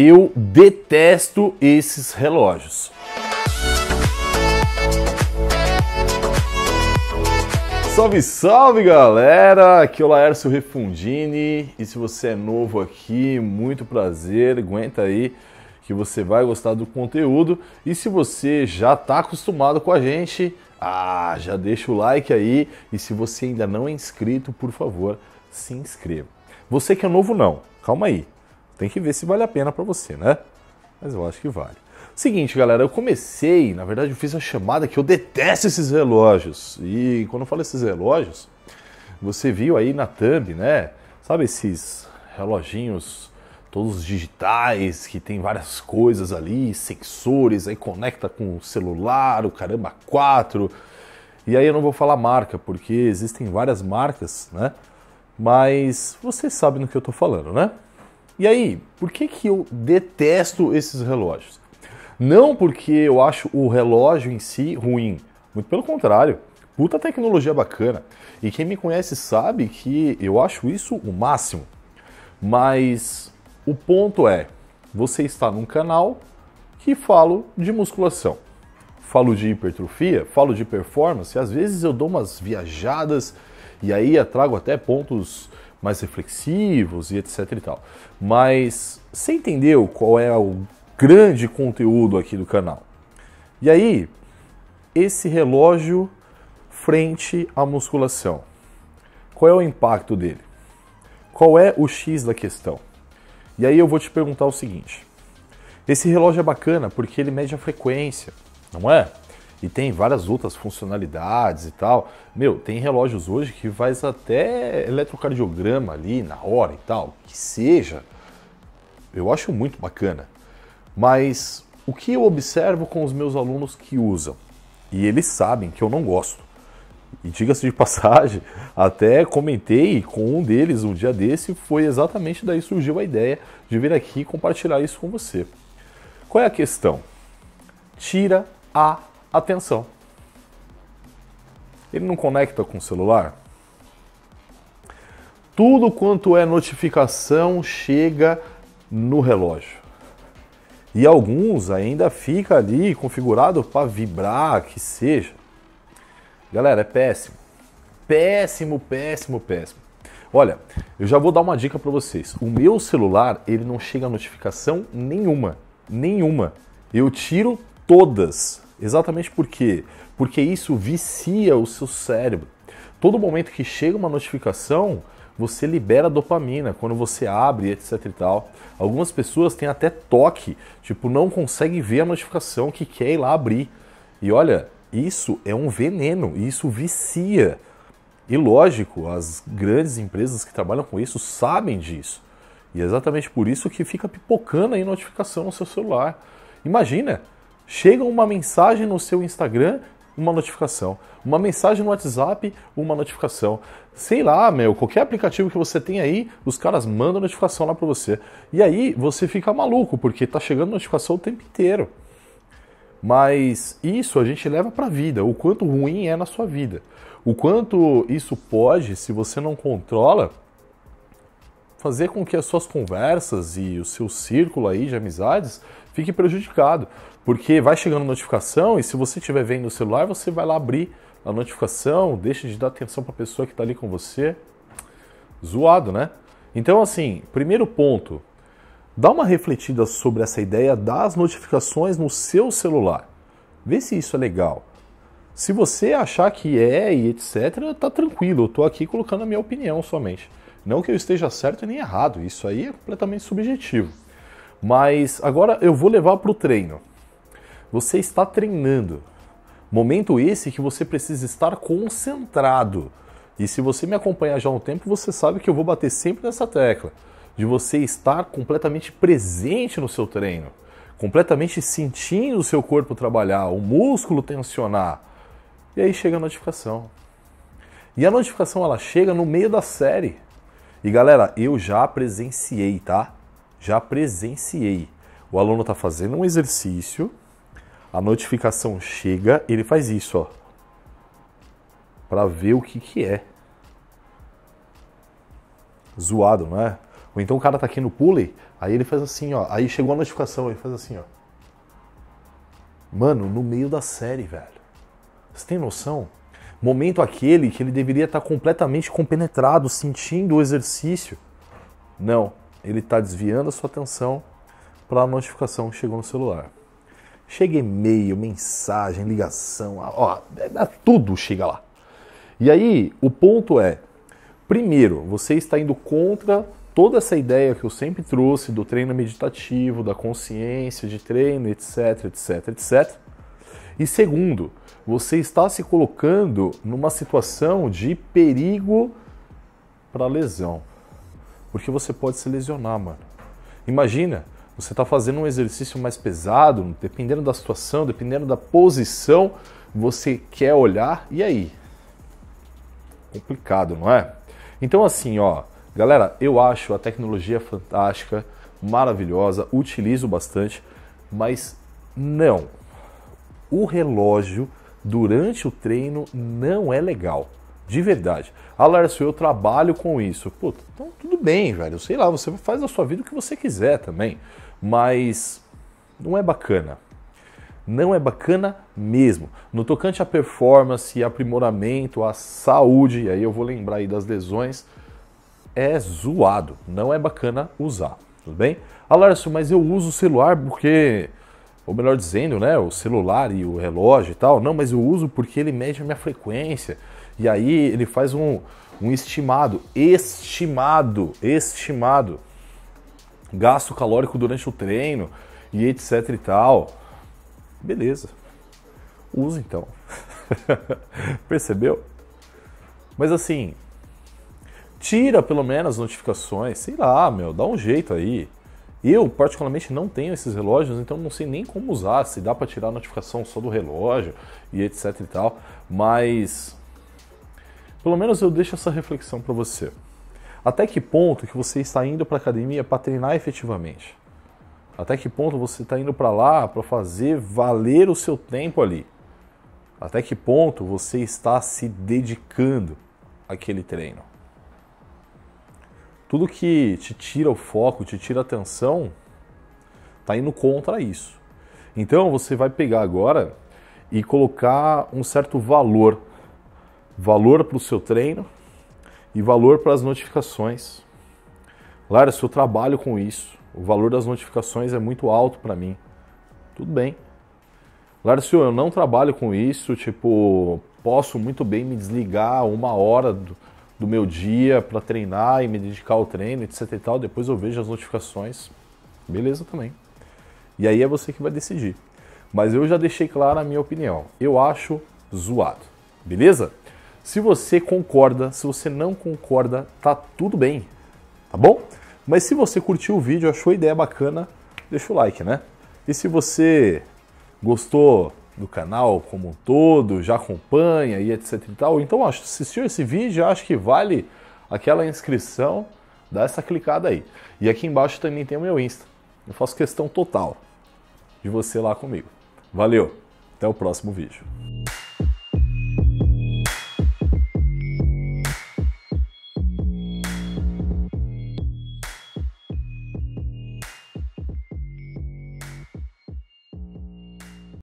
Eu detesto esses relógios. Salve, salve galera! Aqui é o Laércio Refundini e se você é novo aqui, muito prazer, aguenta aí que você vai gostar do conteúdo. E se você já está acostumado com a gente, ah, já deixa o like aí. E se você ainda não é inscrito, por favor, se inscreva. Você que é novo, não, calma aí, tem que ver se vale a pena para você, né? Mas eu acho que vale. Seguinte, galera, eu comecei, na verdade eu fiz a chamada que eu detesto esses relógios. E quando eu falo esses relógios, você viu aí na thumb, né? Sabe esses reloginhos todos digitais, que tem várias coisas ali, sensores, aí conecta com o celular, o caramba quatro. E aí eu não vou falar marca, porque existem várias marcas, né? Mas vocês sabem no que eu tô falando, né? E aí, por que, que eu detesto esses relógios? Não porque eu acho o relógio em si ruim, muito pelo contrário. Puta tecnologia bacana. E quem me conhece sabe que eu acho isso o máximo. Mas o ponto é, você está num canal que falo de musculação. Falo de hipertrofia, falo de performance, às vezes eu dou umas viajadas e aí trago até pontos mais reflexivos e etc e tal. Mas você entendeu qual é o grande conteúdo aqui do canal? E aí, esse relógio frente à musculação. Qual é o impacto dele? Qual é o X da questão? E aí eu vou te perguntar o seguinte: esse relógio é bacana porque ele mede a frequência, não é? e tem várias outras funcionalidades e tal. Meu, tem relógios hoje que faz até eletrocardiograma ali na hora e tal, que seja. Eu acho muito bacana. Mas o que eu observo com os meus alunos que usam? E eles sabem que eu não gosto. E diga-se de passagem, até comentei com um deles um dia desse, foi exatamente daí surgiu a ideia de vir aqui compartilhar isso com você. Qual é a questão? Tira a Atenção. Ele não conecta com o celular? Tudo quanto é notificação chega no relógio. E alguns ainda fica ali configurado para vibrar, que seja. Galera, é péssimo. Péssimo, péssimo, péssimo. Olha, eu já vou dar uma dica para vocês. O meu celular, ele não chega a notificação nenhuma, nenhuma. Eu tiro todas. Exatamente por quê? Porque isso vicia o seu cérebro. Todo momento que chega uma notificação, você libera dopamina quando você abre, etc e tal. Algumas pessoas têm até toque, tipo, não conseguem ver a notificação que quer ir lá abrir. E olha, isso é um veneno, isso vicia. E lógico, as grandes empresas que trabalham com isso sabem disso. E é exatamente por isso que fica pipocando aí notificação no seu celular. Imagina, chega uma mensagem no seu Instagram, uma notificação. Uma mensagem no WhatsApp, uma notificação. Sei lá, meu, qualquer aplicativo que você tem aí, os caras mandam notificação lá para você. E aí você fica maluco, porque tá chegando notificação o tempo inteiro. Mas isso a gente leva para a vida, o quanto ruim é na sua vida. O quanto isso pode, se você não controla, fazer com que as suas conversas e o seu círculo aí de amizades fique prejudicado, porque vai chegando notificação e se você estiver vendo o celular, você vai lá abrir a notificação, deixa de dar atenção para a pessoa que está ali com você. Zoado, né? Então, assim, primeiro ponto, dá uma refletida sobre essa ideia das notificações no seu celular. Vê se isso é legal. Se você achar que é e etc, tá tranquilo, eu tô aqui colocando a minha opinião somente. Não que eu esteja certo nem errado, isso aí é completamente subjetivo. Mas agora eu vou levar para o treino. Você está treinando. Momento esse que você precisa estar concentrado. E se você me acompanhar já há um tempo, você sabe que eu vou bater sempre nessa tecla de você estar completamente presente no seu treino, completamente sentindo o seu corpo trabalhar, o músculo tensionar. E aí chega a notificação. E a notificação ela chega no meio da série. E galera, eu já presenciei, tá? Já presenciei. O aluno tá fazendo um exercício, a notificação chega, ele faz isso, ó. Para ver o que que é. Zoado, não é? Ou então o cara tá aqui no pulley, aí ele faz assim, ó. Aí chegou a notificação, ele faz assim, ó. Mano, no meio da série, velho. Você tem noção? Momento aquele que ele deveria estar completamente compenetrado, sentindo o exercício. Não, ele está desviando a sua atenção para a notificação que chegou no celular. Chega e-mail, mensagem, ligação, ó, é, é tudo chega lá. E aí, o ponto é, primeiro, você está indo contra toda essa ideia que eu sempre trouxe do treino meditativo, da consciência de treino, etc, etc, etc. E segundo, você está se colocando numa situação de perigo para lesão. Porque você pode se lesionar, mano. Imagina, você está fazendo um exercício mais pesado, dependendo da situação, dependendo da posição, você quer olhar, e aí? Complicado, não é? Então, assim, ó, galera, eu acho a tecnologia fantástica, maravilhosa, utilizo bastante, mas não, o relógio durante o treino não é legal. De verdade. Ah, eu trabalho com isso. Puta, então tudo bem, velho. Sei lá, você faz a sua vida o que você quiser também. Mas não é bacana. Não é bacana mesmo. No tocante à performance, aprimoramento, à saúde, e aí eu vou lembrar aí das lesões, é zoado. Não é bacana usar. Tudo bem? Ah, mas eu uso o celular porque ou melhor dizendo, né, o celular e o relógio e tal. Não, mas eu uso porque ele mede a minha frequência. E aí ele faz um, um estimado, estimado, estimado gasto calórico durante o treino e etc e tal. Beleza. Usa então. Percebeu? Mas assim, tira pelo menos as notificações, sei lá, meu, dá um jeito aí. Eu, particularmente, não tenho esses relógios, então não sei nem como usar, se dá para tirar a notificação só do relógio e etc e tal, mas pelo menos eu deixo essa reflexão para você. Até que ponto que você está indo para academia para treinar efetivamente? Até que ponto você está indo para lá para fazer valer o seu tempo ali? Até que ponto você está se dedicando àquele treino? tudo que te tira o foco, te tira a atenção, está indo contra isso. Então você vai pegar agora e colocar um certo valor, valor para o seu treino e valor para as notificações. Lara, se eu trabalho com isso, o valor das notificações é muito alto para mim. Tudo bem. Lárcio, eu não trabalho com isso, tipo, posso muito bem me desligar uma hora do, do meu dia para treinar e me dedicar ao treino, etc e tal. Depois eu vejo as notificações. Beleza também. E aí é você que vai decidir. Mas eu já deixei clara a minha opinião. Eu acho zoado. Beleza? Se você concorda, se você não concorda, tá tudo bem. Tá bom? Mas se você curtiu o vídeo, achou a ideia bacana, deixa o like, né? E se você gostou do canal como um todo, já acompanha e etc e tal. Então, assistiu esse vídeo, acho que vale aquela inscrição, dá essa clicada aí. E aqui embaixo também tem o meu Insta. Eu faço questão total de você lá comigo. Valeu, até o próximo vídeo.